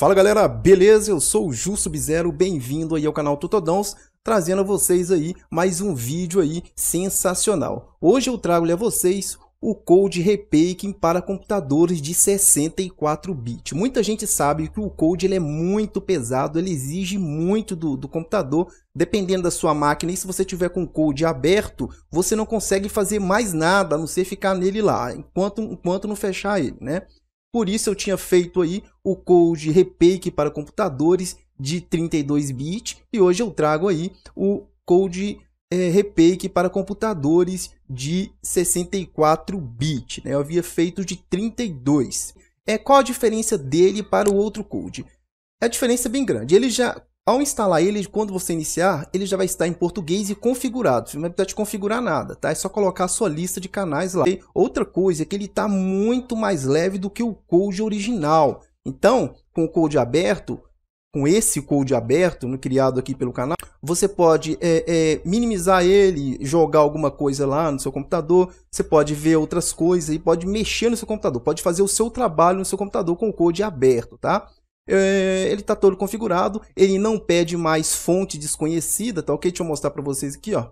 Fala galera, beleza? Eu sou o Ju Sub-Zero, bem-vindo aí ao canal Tutodons, trazendo a vocês aí mais um vídeo aí sensacional. Hoje eu trago a vocês o Code Repaking para computadores de 64 bits. Muita gente sabe que o Code ele é muito pesado, ele exige muito do, do computador, dependendo da sua máquina, e se você tiver com o Code aberto, você não consegue fazer mais nada, a não ser ficar nele lá, enquanto, enquanto não fechar ele, né? Por isso eu tinha feito aí o Code Repake para computadores de 32 bits e hoje eu trago aí o Code é, Repake para computadores de 64 bits, né? Eu havia feito de 32. É qual a diferença dele para o outro code? A diferença é bem grande. Ele já ao instalar ele, quando você iniciar, ele já vai estar em português e configurado. Você não precisa te configurar nada, tá? É só colocar a sua lista de canais lá. E outra coisa é que ele está muito mais leve do que o code original. Então, com o code aberto, com esse code aberto, no, criado aqui pelo canal, você pode é, é, minimizar ele, jogar alguma coisa lá no seu computador, você pode ver outras coisas e pode mexer no seu computador, pode fazer o seu trabalho no seu computador com o code aberto, tá? É, ele está todo configurado, ele não pede mais fonte desconhecida, tá ok? Deixa eu mostrar para vocês aqui, ó.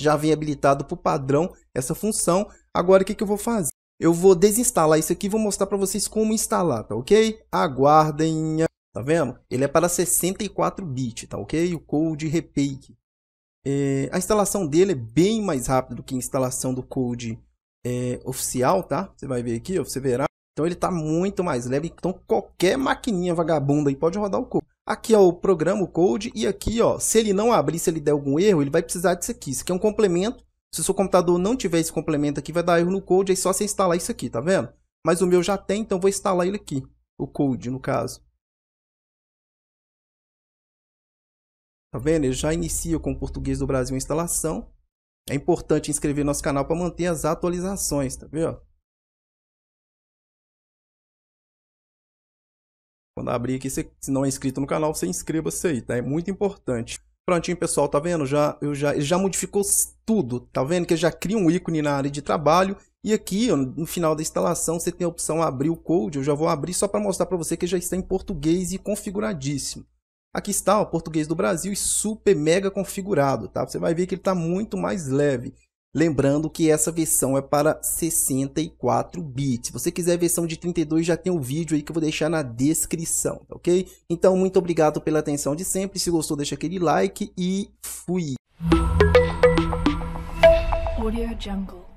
Já vem habilitado por padrão essa função. Agora, o que, que eu vou fazer? Eu vou desinstalar isso aqui e vou mostrar para vocês como instalar, tá ok? Aguardem, tá vendo? Ele é para 64 bits, tá ok? O Code Repake. É, a instalação dele é bem mais rápida do que a instalação do Code é, oficial, tá? Você vai ver aqui, ó, você verá. Né? Então ele está muito mais leve, então qualquer maquininha vagabunda aí pode rodar o Code. Aqui ó, o programa, o Code, e aqui ó, se ele não abrir, se ele der algum erro, ele vai precisar disso aqui. Isso aqui é um complemento se o seu computador não tiver esse complemento aqui, vai dar erro no code, é só você instalar isso aqui, tá vendo? Mas o meu já tem, então vou instalar ele aqui, o code no caso. Tá vendo? Ele já inicia com o português do Brasil a instalação. É importante inscrever nosso canal para manter as atualizações, tá vendo? Quando abrir aqui, se não é inscrito no canal, você inscreva-se aí, tá? É muito importante. Prontinho, pessoal, tá vendo? Já, eu já, ele já modificou tudo, tá vendo? Que já cria um ícone na área de trabalho. E aqui, no final da instalação, você tem a opção abrir o code. Eu já vou abrir só para mostrar para você que já está em português e configuradíssimo. Aqui está o português do Brasil e super mega configurado, tá? Você vai ver que ele está muito mais leve. Lembrando que essa versão é para 64 bits. Se você quiser a versão de 32, já tem um vídeo aí que eu vou deixar na descrição, tá ok? Então, muito obrigado pela atenção de sempre. Se gostou, deixa aquele like e fui! Audio Jungle.